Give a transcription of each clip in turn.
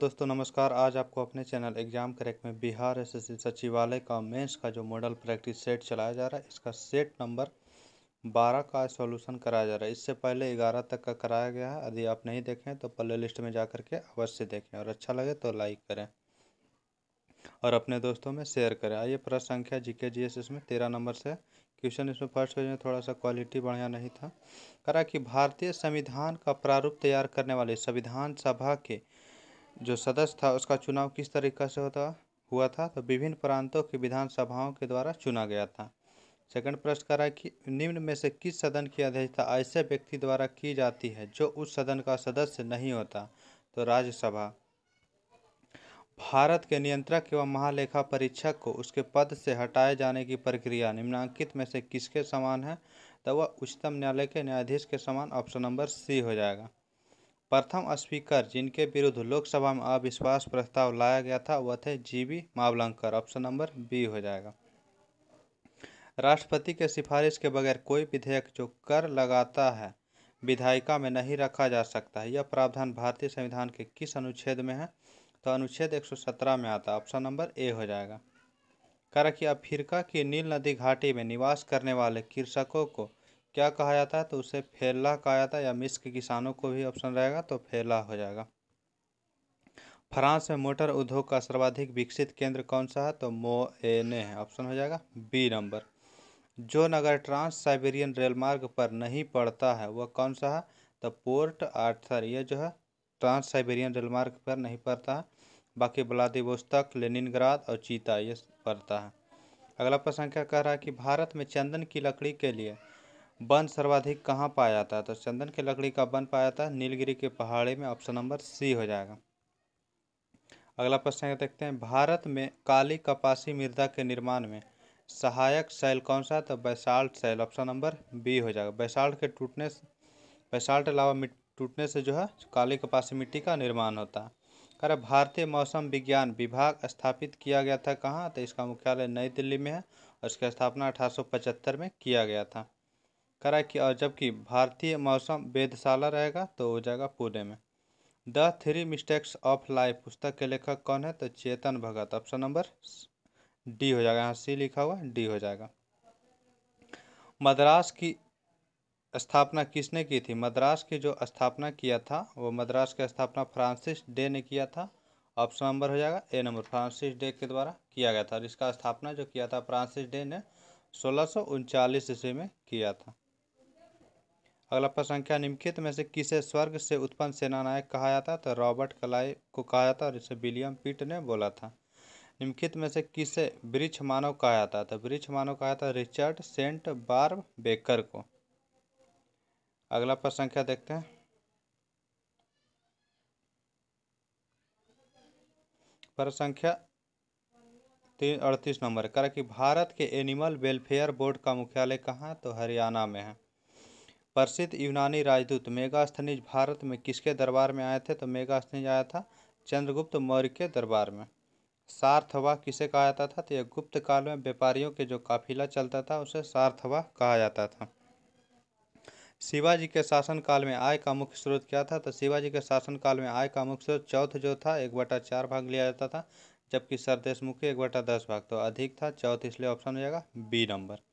दोस्तों नमस्कार आज आपको अपने चैनल एग्जाम करेक्ट में बिहार एसएससी सचिवालय का मेंस का जो मॉडल प्रैक्टिस सेट चलाया जा रहा है इसका सेट नंबर 12 का सॉल्यूशन कराया जा रहा है इससे पहले 11 तक का कराया गया है यदि आप नहीं देखें तो प्ले लिस्ट में जा के अवश्य देखें और अच्छा लगे तो लाइक करें और अपने दोस्तों में शेयर करें आइए प्रश्न संख्या जी के जी एस इसमें तेरह नंबर से क्वेश्चन इसमें फर्स्ट क्वेश्चन में थोड़ा सा क्वालिटी बढ़िया नहीं था करा कि भारतीय संविधान का प्रारूप तैयार करने वाले संविधान सभा के जो सदस्य था उसका चुनाव किस तरीका से होता हुआ था तो विभिन्न प्रांतों की विधानसभाओं के द्वारा चुना गया था सेकंड प्रश्न कर रहा है कि निम्न में से किस सदन की अध्यक्षता ऐसे व्यक्ति द्वारा की जाती है जो उस सदन का सदस्य नहीं होता तो राज्यसभा भारत के नियंत्रक एवं महालेखा परीक्षक को उसके पद से हटाए जाने की प्रक्रिया निम्नांकित में से किसके समान है तो वह उच्चतम न्यायालय के न्यायाधीश के समान ऑप्शन नंबर सी हो जाएगा प्रथम स्पीकर जिनके विरुद्ध लोकसभा में अविश्वास प्रस्ताव लाया गया था वह थे G B Mavalankar option number B हो जाएगा राष्ट्रपति के सिफारिश के बगैर कोई विधेयक जो कर लगाता है विधायिका में नहीं रखा जा सकता है यह प्रावधान भारतीय संविधान के किस अनुच्छेद में है तो अनुच्छेद 117 में आता ऑप्शन नंबर ए हो जाएगा कर कि अफ्रीका की नील नदी घाटी में निवास करने वाले कृषकों को क्या कहा जाता है तो उसे फेला कहा जाता है या मिस्क किसानों को भी ऑप्शन रहेगा तो फेला हो जाएगा फ्रांस में मोटर उद्योग का सर्वाधिक विकसित केंद्र कौन सा है तो मो मोएने है ऑप्शन हो जाएगा बी नंबर जो नगर ट्रांस साइबेरियन रेल मार्ग पर नहीं पड़ता है वह कौन सा है तो पोर्ट आर्थर यह जो है ट्रांस साइबेरियन रेल मार्ग पर नहीं पड़ता है बाकी व्लादिवोस्तक लेनिनग्राद और चीता ये पड़ता है अगला प्रश्न क्या कह रहा है कि भारत में चंदन की लकड़ी के लिए वन सर्वाधिक कहाँ पाया जाता है तो चंदन की लकड़ी का वन पाया जाता है नीलगिरी के पहाड़ी में ऑप्शन नंबर सी हो जाएगा अगला प्रश्न देखते हैं भारत में काली कपासी मृदा के निर्माण में सहायक शैल कौन सा तो बैसाल्ट शैल ऑप्शन नंबर बी हो जाएगा बैसाल्ट के टूटने से बैसाल्ट अलावा टूटने से जो है काली कपासी मिट्टी का निर्माण होता है अरे भारतीय मौसम विज्ञान विभाग स्थापित किया गया था कहाँ तो इसका मुख्यालय नई दिल्ली में है और इसकी स्थापना अठारह में किया गया था करा कि और जबकि भारतीय मौसम वेधशाला रहेगा तो हो जाएगा पुणे में the three mistakes of life पुस्तक के लेखक कौन है तो Chetan Bhagat option number D हो जाएगा यहाँ सी लिखा हुआ डी हो जाएगा मद्रास की स्थापना किसने की थी मद्रास की जो स्थापना किया था वो मद्रास की स्थापना फ्रांसिस डे ने किया था ऑप्शन नंबर हो जाएगा ए नंबर फ्रांसिस डे के द्वारा किया गया था और इसका स्थापना जो किया था फ्रांसिस डे ने सोलह सौ ईस्वी में किया था अगला प्रश्न संख्या निम्नलिखित में से किसे स्वर्ग से उत्पन्न सेनानायक कहा जाता तो रॉबर्ट कलाई को कहा जाता और इसे विलियम पीट ने बोला था निम्नलिखित में से किसे वृक्ष मानव कहा जाता तो वृक्ष मानव कहा जाता रिचर्ड सेंट बार्ब बेकर को अगला प्रश्न संख्या देखते हैं प्रश्न संख्या तीन अड़तीस नंबर करा कि भारत के एनिमल वेलफेयर बोर्ड का मुख्यालय कहाँ है तो हरियाणा में है प्रसिद्ध यूनानी राजदूत मेगास्थनीज भारत में किसके दरबार में आए थे तो मेगास्थनीज आया था चंद्रगुप्त मौर्य के दरबार में सार्थवा किसे कहा जाता था तो यह गुप्त काल में व्यापारियों के जो काफिला चलता था उसे सार्थवा कहा जाता था शिवाजी के शासनकाल में आय का मुख्य स्रोत क्या था तो शिवाजी के शासनकाल में आय का मुख्य स्रोत चौथ जो था एक बटा चार भाग लिया जाता था जबकि सरदेश मुख्य एक बटा दस भाग तो अधिक था चौथ इसलिए ऑप्शन हो जाएगा बी नंबर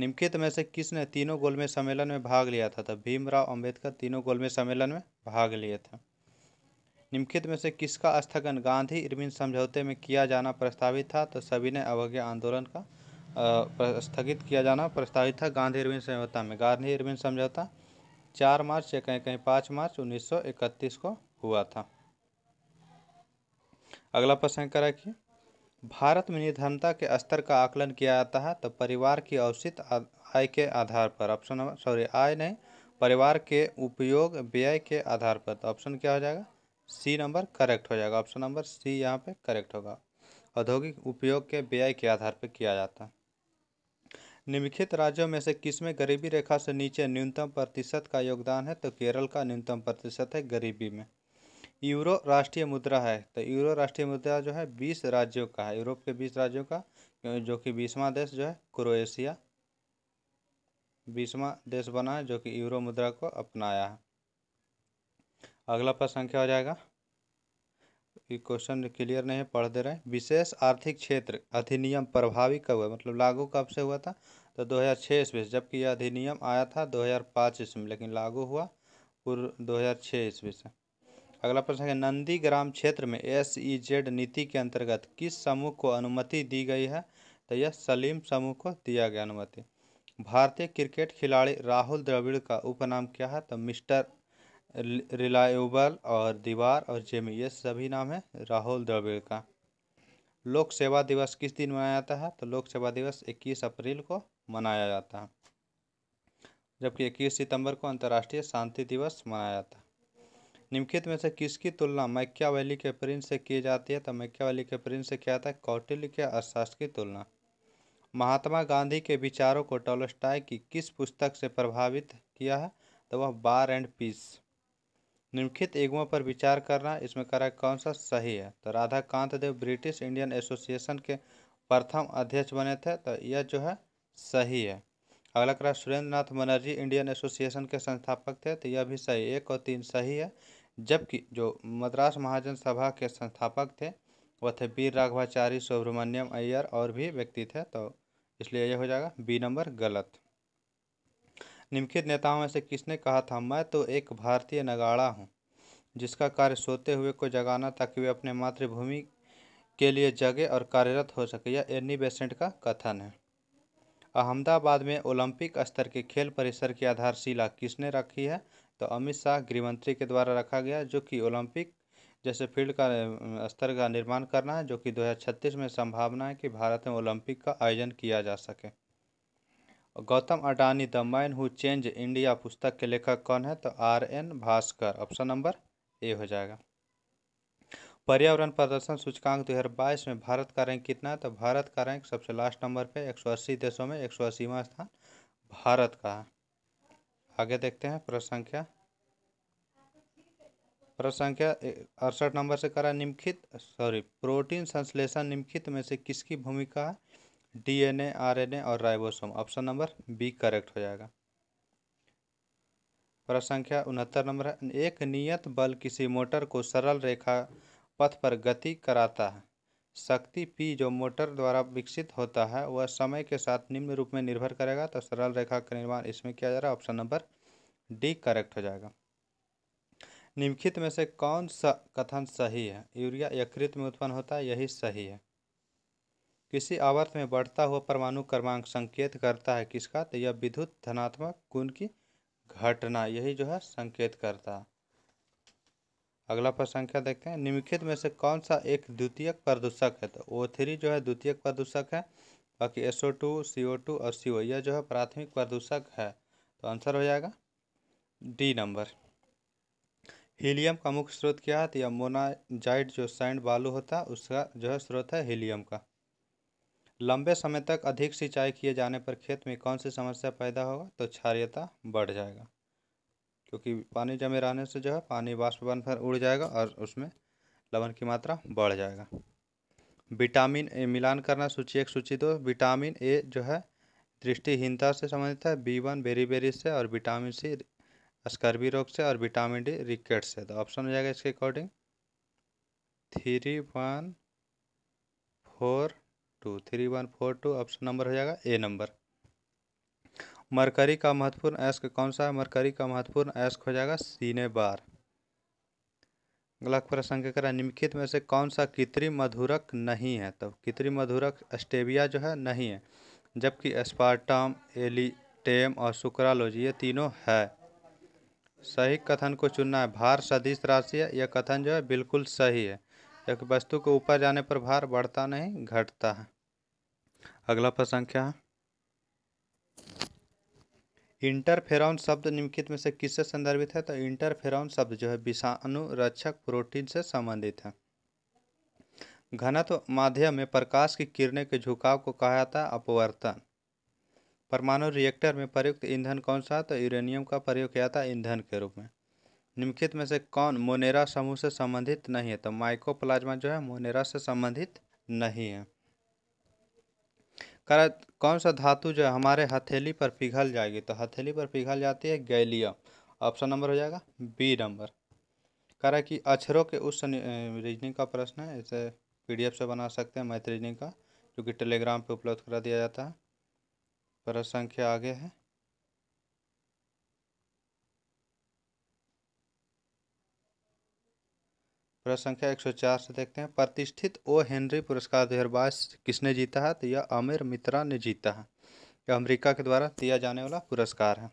निम्नलिखित में से किसने तीनों गोल में सम्मेलन में भाग लिया था तब तो भीमराव अंबेडकर तीनों गोल में सम्मेलन में भाग लिए थे निम्नलिखित में से किसका स्थगन गांधी इरविन समझौते में किया जाना प्रस्तावित था तो सभी ने अवज्ञा आंदोलन का स्थगित किया जाना प्रस्तावित था गांधी इरविन समझौता में गांधी इरविन समझौता चार मार्च या कहीं कहीं पाँच मार्च उन्नीस को हुआ था अगला प्रश्न करा कि भारत में निर्धनता के स्तर का आकलन किया जाता है तो परिवार की औसत आय के आधार पर ऑप्शन नंबर सॉरी आय नहीं परिवार के उपयोग व्यय के आधार पर तो ऑप्शन क्या हो जाएगा सी नंबर करेक्ट हो जाएगा ऑप्शन नंबर सी यहाँ पे करेक्ट होगा औद्योगिक उपयोग के व्यय के आधार पर किया जाता है निम्नलिखित राज्यों में से किस में गरीबी रेखा से नीचे न्यूनतम प्रतिशत का योगदान है तो केरल का न्यूनतम प्रतिशत है गरीबी में यूरो राष्ट्रीय मुद्रा है तो यूरो राष्ट्रीय मुद्रा जो है बीस राज्यों का है यूरोप के बीस राज्यों का जो कि बीसवा देश जो है क्रोएशिया बीसवा देश बना है जो कि यूरो मुद्रा को अपनाया है अगला प्रश्न संख्या हो जाएगा ये क्वेश्चन क्लियर नहीं है पढ़ दे रहे हैं विशेष आर्थिक क्षेत्र अधिनियम प्रभावी कब हुआ मतलब लागू कब से हुआ था तो 2006 ईस्वी से जबकि यह अधिनियम आया था 2005 ईस्वी में लेकिन लागू हुआ पूर्व छः ईस्वी से अगला प्रश्न है नंदी ग्राम क्षेत्र में एस ई जेड नीति के अंतर्गत किस समूह को अनुमति दी गई है तो यह सलीम समूह को दिया गया अनुमति भारतीय क्रिकेट खिलाड़ी राहुल द्रविड़ का उपनाम क्या है तो मिस्टर रिलायबल और दीवार और जेमी ये सभी नाम है राहुल द्रविड़ का लोक सेवा दिवस किस दिन मनाया जाता है तो लोक सेवा दिवस इक्कीस अप्रैल को मनाया जाता है जबकि इक्कीस सितंबर को अंतर्राष्ट्रीय शांति दिवस मनाया जाता है निम्नलिखित में से किसकी तुलना वैली के प्रिंस से की जाती है तो मैक्यावैली के प्रिंस से क्या था कौटिल्य के अर्थशास्त्र की तुलना महात्मा गांधी के विचारों को टॉलस्टाई की किस पुस्तक से प्रभावित किया है तो वह बार एंड पीस निम्नलिखित एगुओं पर विचार करना इसमें करा कौन सा सही है तो Radha Kant Dev British Indian association के प्रथम अध्यक्ष बने थे तो यह जो है सही है अगला करा सुरेंद्र नाथ बनर्जी इंडियन एसोसिएशन के संस्थापक थे तो यह भी सही एक और तीन सही है जबकि जो मद्रास महाजन सभा के संस्थापक थे वह थे वीर राघवाचारी सुब्रमण्यम अय्यर और भी व्यक्ति थे तो इसलिए यह हो जाएगा बी नंबर गलत निम्नलिखित नेताओं में से किसने कहा था मैं तो एक भारतीय नगाड़ा हूँ जिसका कार्य सोते हुए को जगाना ताकि वे अपने मातृभूमि के लिए जगे और कार्यरत हो सके यह एनी बेसेंट का कथन है अहमदाबाद में ओलंपिक स्तर के खेल परिसर की आधारशिला किसने रखी है तो अमित शाह गृहमंत्री के द्वारा रखा गया जो कि ओलंपिक जैसे फील्ड का स्तर का निर्माण करना है जो कि 2036 में संभावना है कि भारत में ओलंपिक का आयोजन किया जा सके Gautam Adani the man who change India पुस्तक के लेखक कौन है तो R N Bhaskar option number A हो जाएगा पर्यावरण प्रदर्शन सूचकांक 2022 में भारत का रैंक कितना है तो भारत का रैंक सबसे लास्ट नंबर पे 180 देशों में एक सौ स्थान भारत का है आगे देखते हैं प्रश्न संख्या प्रश्न संख्या अड़सठ नंबर से करा निम्नलिखित सॉरी प्रोटीन संश्लेषण निम्नलिखित में से किसकी भूमिका है डीएनए आरएनए और ribosome option number B correct हो जाएगा प्रश्न संख्या उनहत्तर नंबर है एक नियत बल किसी मोटर को सरल रेखा पथ पर गति कराता है शक्ति पी जो मोटर द्वारा विकसित होता है वह समय के साथ निम्न रूप में निर्भर करेगा तो सरल रेखा का निर्माण इसमें किया जा रहा है ऑप्शन नंबर डी करेक्ट हो जाएगा निम्नलिखित में से कौन सा कथन सही है यूरिया यकृत में उत्पन्न होता है यही सही है किसी आवर्त में बढ़ता हुआ परमाणु क्रमांक संकेत करता है किसका तो यह विद्युत धनात्मक गुण की घटना यही जो है संकेत करता है अगला प्रश्न संख्या देखते हैं निम्नलिखित में से कौन सा एक द्वितीयक प्रदूषक है तो ओ थ्री जो है द्वितीयक प्रदूषक है बाकी S O two C O two और सी ओ यह जो है प्राथमिक प्रदूषक है तो आंसर हो जाएगा डी नंबर हीलियम का मुख्य स्रोत क्या है तो यह जो सैंड बालू होता है उसका जो है स्रोत है हीलियम का लंबे समय तक अधिक सिंचाई किए जाने पर खेत में कौन सी समस्या पैदा होगा तो क्षारियता बढ़ जाएगा क्योंकि पानी जमे रहने से जो है पानी वाष्प बनकर उड़ जाएगा और उसमें लवण की मात्रा बढ़ जाएगा विटामिन ए मिलान करना सूची एक सूची दो विटामिन ए जो है दृष्टिहीनता से संबंधित है बी वन बेरी बेरी से और विटामिन सी स्कर्वी रोग से और विटामिन डी रिकेट से तो ऑप्शन हो जाएगा इसके according three one four two three one four two option number हो जाएगा ए नंबर मरकरी का महत्वपूर्ण अयस्क कौन सा है मरकरी का महत्वपूर्ण अयस्क हो जाएगा सीने बार अगला प्रश्न क्या करा निम्नलिखित में से कौन सा कृत्रिम मधुरक नहीं है तो कृत्रिम मधुरक स्टेविया जो है नहीं है जबकि स्पार्टम एलिटेम और सुक्रालोजी ये तीनों है सही कथन को चुनना है भार सदिश राशि है यह कथन जो है बिल्कुल सही है क्योंकि वस्तु के ऊपर जाने पर भार बढ़ता नहीं घटता है अगला है इंटरफेरॉन शब्द निम्नलिखित में से किससे संदर्भित है तो इंटरफेरॉन शब्द जो है विषाणु रक्षक प्रोटीन से संबंधित है घनत्व माध्यम में प्रकाश की किरणें के झुकाव को कहा जाता है अपवर्तन परमाणु रिएक्टर में प्रयुक्त ईंधन कौन सा तो यूरेनियम का प्रयोग किया था ईंधन के रूप में निम्नलिखित में से कौन मोनेरा समूह से संबंधित नहीं है तो माइकोप्लाज्मा जो है मोनेरा से संबंधित नहीं है कर कौन सा धातु जो है हमारे हथेली पर पिघल जाएगी तो हथेली पर पिघल जाती है गैलियम ऑप्शन नंबर हो जाएगा बी नंबर कह रहा है कि अक्षरों के उस रीजनिंग का प्रश्न है इसे पीडीएफ से बना सकते हैं मैथ रीजनिंग का जो कि टेलीग्राम पे उपलब्ध करा दिया जाता है प्रश्न संख्या आगे है प्रश्न संख्या एक से देखते हैं प्रतिष्ठित ओ हेनरी पुरस्कार दो किसने जीता है तो यह आमिर मित्रा ने जीता है यह अमेरिका के द्वारा दिया जाने वाला पुरस्कार है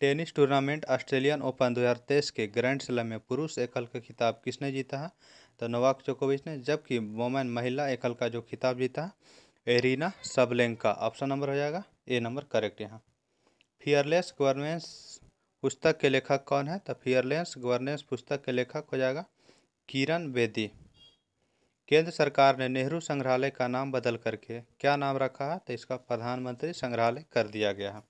टेनिस टूर्नामेंट ऑस्ट्रेलियन ओपन 2023 के ग्रैंड स्लैम में पुरुष एकल का खिताब किसने जीता है तो नोवाक चोकोविच ने जबकि वोमेन महिला एकल का जो खिताब जीता है एरिना सबलेंका ऑप्शन नंबर हो जाएगा ए नंबर करेक्ट यहाँ फियरलेस गवर्नमेंस पुस्तक के लेखक कौन है तो फियरलेंस गवर्नेंस पुस्तक के लेखक हो जाएगा किरण बेदी केंद्र सरकार ने नेहरू संग्रहालय का नाम बदल करके क्या नाम रखा है तो इसका प्रधानमंत्री संग्रहालय कर दिया गया है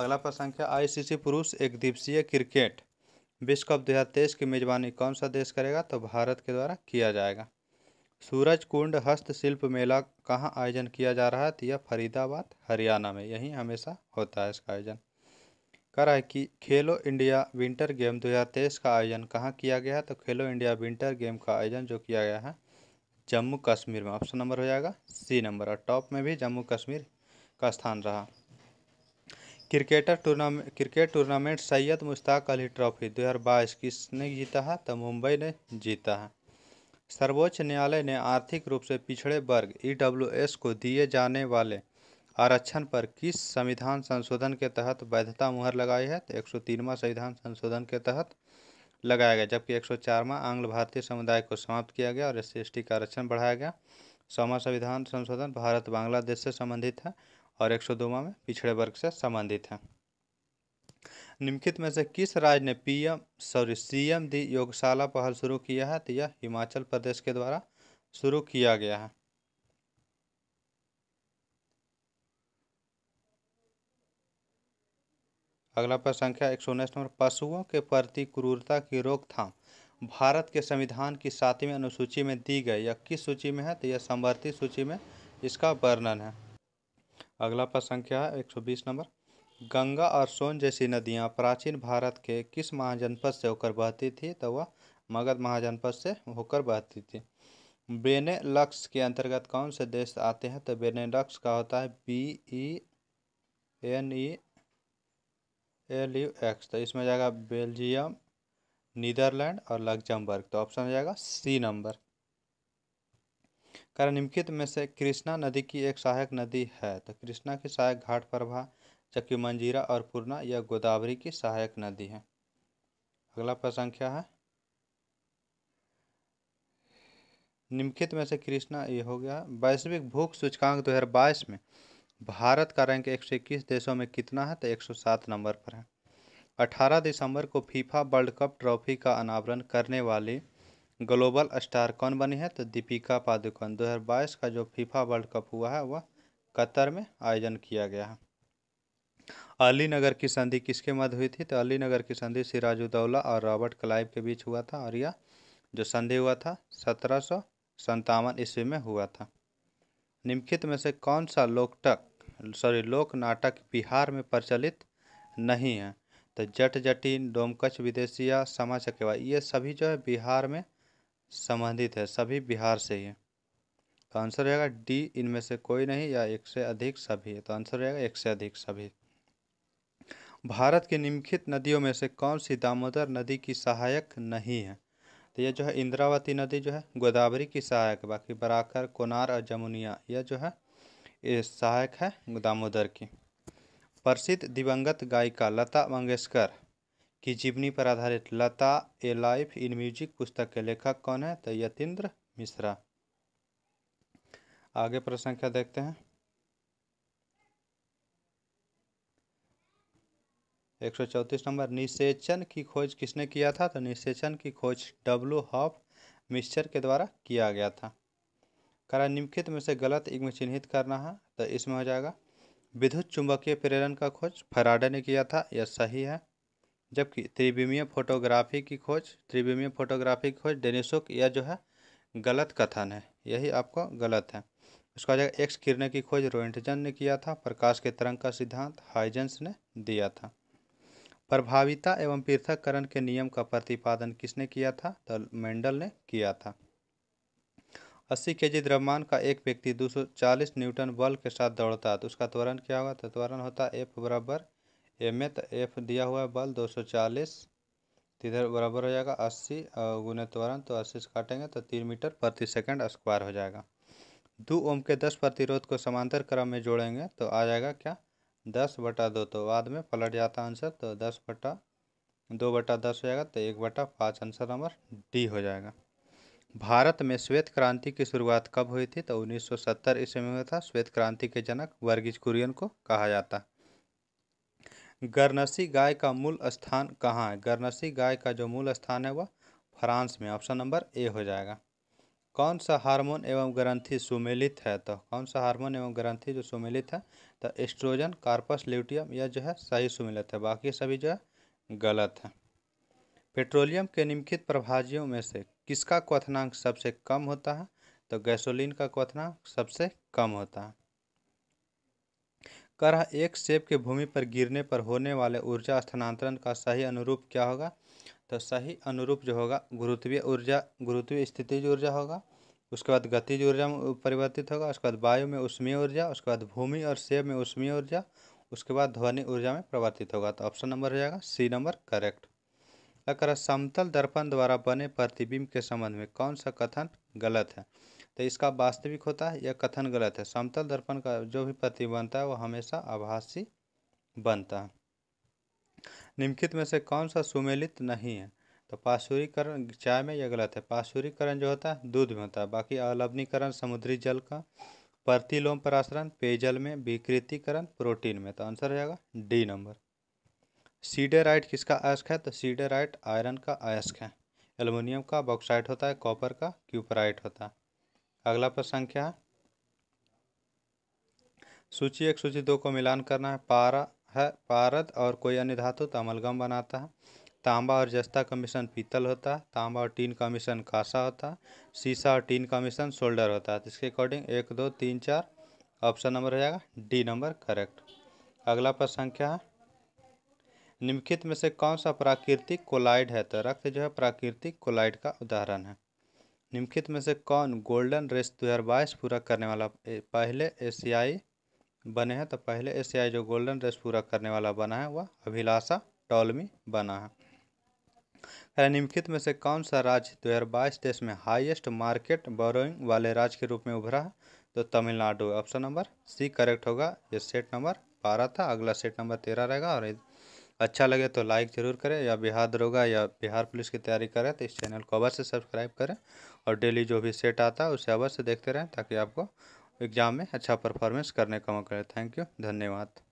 अगला प्रसंग है आईसीसी पुरुष एक दिवसीय क्रिकेट विश्व कप 2023 की मेजबानी कौन सा देश करेगा तो भारत के द्वारा किया जाएगा सूरज कुंड हस्तशिल्प मेला कहाँ आयोजन किया जा रहा है तो यह फरीदाबाद हरियाणा में यही हमेशा होता है इसका आयोजन कह रहा है कि खेलो इंडिया विंटर गेम 2023 का आयोजन कहाँ किया गया है तो खेलो इंडिया विंटर गेम का आयोजन जो किया गया है जम्मू कश्मीर में ऑप्शन नंबर हो जाएगा सी नंबर और टॉप में भी जम्मू कश्मीर का स्थान रहा cricketer tournament cricket tournament Syed Mushtaq Ali trophy 2022 किसने जीता है तो मुंबई ने जीता है सर्वोच्च न्यायालय ने आर्थिक रूप से पिछड़े वर्ग ई को दिए जाने वाले आरक्षण पर किस संविधान संशोधन के तहत वैधता मुहर लगाई है तो एक सौ संविधान संशोधन के तहत लगाया गया जबकि एक सौ आंग्ल भारतीय समुदाय को समाप्त किया गया और एस सी का आरक्षण बढ़ाया गया सौवा संविधान संशोधन भारत बांग्लादेश से संबंधित है और एक सौ में पिछड़े वर्ग से संबंधित है निम्नलिखित में से किस राज्य ने पीएम सॉरी सीएम दी योगशाला पहल शुरू किया है तो यह हिमाचल प्रदेश के द्वारा शुरू किया गया है अगला प्रश्न संख्या एक सौ उन्नीस नंबर पशुओं के प्रति क्रूरता की रोकथाम भारत के संविधान की सातवीं अनुसूची में दी गई या किस सूची में है तो यह संवर्धित सूची में इसका वर्णन है अगला प्रश्न संख्या है एक सौ बीस नंबर गंगा और सोन जैसी नदियाँ प्राचीन भारत के किस महाजनपद से होकर बहती थी तो वह मगध महाजनपद से होकर बहती थी बेने लक्स के अंतर्गत कौन से देश आते हैं तो बेने लक्स का होता है B E N E L U X तो इसमें जाएगा बेल्जियम नीदरलैंड और लग्जमबर्ग तो ऑप्शन हो जाएगा सी नंबर कारण निम्नलिखित में से कृष्णा नदी की एक सहायक नदी है तो कृष्णा की सहायक घाट प्रभा चक्की मंजीरा और पूर्णा यह गोदावरी की सहायक नदी है अगला प्रश्न क्या है निम्नलिखित में से कृष्णा ये हो गया वैश्विक भूख सूचकांक 2022 में भारत का रैंक 121 देशों में कितना है तो 107 नंबर पर है 18 दिसंबर को फीफा वर्ल्ड कप ट्रॉफी का अनावरण करने वाली ग्लोबल स्टार कौन बनी है तो दीपिका पादुकोण 2022 का जो फीफा वर्ल्ड कप हुआ है वह कतर में आयोजन किया गया है अली नगर की संधि किसके मध्य हुई थी तो अली नगर की संधि सिराजुद्दौला और रॉबर्ट क्लाइव के बीच हुआ था और यह जो संधि हुआ था सत्रह सौ ईस्वी में हुआ था निम्नलिखित में से कौन सा लोकटक सॉरी लोक नाटक बिहार में प्रचलित नहीं है तो जट जटिन डोमकच विदेशिया समा चकेवा ये सभी जो है बिहार में संबंधित है सभी बिहार से ही तो आंसर रहेगा डी इनमें से कोई नहीं या एक से अधिक सभी है तो आंसर रहेगा एक से अधिक सभी भारत की निम्नलिखित नदियों में से कौन सी दामोदर नदी की सहायक नहीं है तो यह जो है इंद्रावती नदी जो है गोदावरी की सहायक बाकी बराकर कोनार और जमुनिया यह जो है ये सहायक है दामोदर की प्रसिद्ध दिवंगत गायिका लता मंगेशकर की जीवनी पर आधारित लता ए लाइफ इन म्यूजिक पुस्तक के लेखक कौन है तो यतिन्द्र मिश्रा आगे प्रश्न क्या देखते हैं एक नंबर निषेचन की खोज किसने किया था तो निषेचन की खोज डब्लू हॉफ मिक्सचर के द्वारा किया गया था करा निम्नलिखित में से गलत इग्म चिन्हित करना है तो इसमें हो जाएगा विद्युत चुंबकीय प्रेरण का खोज फराडे ने किया था यह सही है जबकि त्रिविमीय फोटोग्राफी की खोज त्रिविमीय फोटोग्राफी की खोज डेनिसुक यह जो है गलत कथन है यही आपको गलत है उसका आ जाएगा एक्स किरण की खोज रोइंटजन ने किया था प्रकाश के तरंग का सिद्धांत हाइजेंस ने दिया था प्रभाविता एवं पृथककरण के नियम का प्रतिपादन किसने किया था तो मेंडल ने किया था 80 जी द्रव्यमान का एक व्यक्ति 240 न्यूटन बल के साथ दौड़ता है तो उसका त्वरण क्या होगा तो त्वरण होता है एफ बराबर एम ए तो एफ दिया हुआ है बल 240 चालीस इधर बराबर हो जाएगा 80 गुने त्वरण तो 80 से काटेंगे तो तीन मीटर प्रति सेकंड स्क्वायर हो जाएगा दो ओम के दस प्रतिरोध को समांतर क्रम में जोड़ेंगे तो आ जाएगा क्या दस बटा दो तो बाद में पलट जाता आंसर तो दस बटा दो बटा दस हो जाएगा तो एक बटा पाँच आंसर नंबर डी हो जाएगा भारत में श्वेत क्रांति की शुरुआत कब हुई थी तो 1970 ईस्वी में हुआ था श्वेत क्रांति के जनक वर्गीज कुरियन को कहा जाता गरनसी गाय का मूल स्थान कहाँ है गरनसी गाय का जो मूल स्थान है वह फ्रांस में ऑप्शन नंबर ए हो जाएगा कौन सा हार्मोन एवं ग्रंथि सुमेलित है तो कौन सा हार्मोन एवं ग्रंथि जो सुमेलित है तो एस्ट्रोजन कार्पस ल्यूटियम यह जो है सही सुमेलित है बाकी सभी जो है गलत है पेट्रोलियम के निम्नलिखित प्रभाजियों में से किसका क्वथनांक सबसे कम होता है तो गैसोलीन का क्वथनांक सबसे कम होता है करह एक सेब के भूमि पर गिरने पर होने वाले ऊर्जा स्थानांतरण का सही अनुरूप क्या होगा तो सही अनुरूप जो होगा गुरुत्वीय ऊर्जा गुरुत्वीय स्थितिज ऊर्जा होगा उसके बाद गतिज ऊर्जा में परिवर्तित होगा उसके बाद वायु में उष्मीय ऊर्जा उसके बाद भूमि और सेब में उष्मीय ऊर्जा उसके बाद ध्वनि ऊर्जा में परिवर्तित होगा तो ऑप्शन नंबर हो जाएगा सी नंबर करेक्ट अगर समतल दर्पण द्वारा बने प्रतिबिंब के संबंध में कौन सा कथन गलत है तो इसका वास्तविक होता है या कथन गलत है समतल दर्पण का जो भी प्रतिबिंब बनता है वो हमेशा आभासी बनता है निम्नलिखित में से कौन सा सुमेलित नहीं है तो पाशुरीकरण चाय में यह गलत है पाशुरीकरण जो होता है दूध में होता है बाकी अलवनीकरण समुद्री जल का प्रतिलोम परासरण पेयजल में विकृतिकरण प्रोटीन में तो आंसर हो जाएगा डी नंबर सीडेराइट किसका अयस्क है तो सीडेराइट आयरन का अयस्क है एलुमिनियम का बॉक्साइट होता है कॉपर का क्यूपराइट होता है अगला प्रश्न क्या है सूची एक सूची दो को मिलान करना है पारा है पारद और कोई अन्य धातु तो अमलगम बनाता है तांबा और जस्ता का मिशन पीतल होता है तांबा और टीन का मिशन कासा होता है शीशा और टीन का मिशन शोल्डर होता है इसके अकॉर्डिंग एक दो तीन चार ऑप्शन नंबर हो जाएगा डी नंबर करेक्ट अगला प्रश्न क्या है निम्नलिखित में से कौन सा प्राकृतिक कोलाइड है तो रक्त जो है प्राकृतिक कोलाइड का उदाहरण है निम्नलिखित में से कौन गोल्डन रेस दो हज़ार बाईस पूरा करने वाला पहले एशियाई बने हैं तो पहले एशियाई जो गोल्डन रेस पूरा करने वाला बना है वह अभिलाषा टॉलमी बना है निम्नलिखित में से कौन सा राज्य दो हज़ार बाईस देश में हाईएस्ट मार्केट बोरोइंग वाले राज्य के रूप में उभरा है तो Tamil Nadu option number C correct होगा ये सेट नंबर बारह था अगला सेट नंबर तेरह रहेगा और अच्छा लगे तो लाइक ज़रूर करें या बिहार दरोगा या बिहार पुलिस की तैयारी करें तो इस चैनल को अवश्य सब्सक्राइब करें और डेली जो भी सेट आता है उसे अवश्य देखते रहें ताकि आपको एग्ज़ाम में अच्छा परफॉर्मेंस करने का मौका मिले थैंक यू धन्यवाद